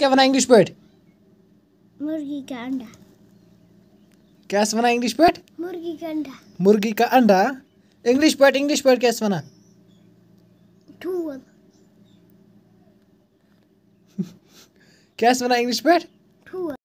क्या बना इंग्लिश पेट मुर्गी का अंडा कैसे बना इंग्लिश पेट मुर्गी का अंडा मुर्गी का अंडा इंग्लिश पेट इंग्लिश पेट कैसे बना कैसे बना इंग्लिश पेट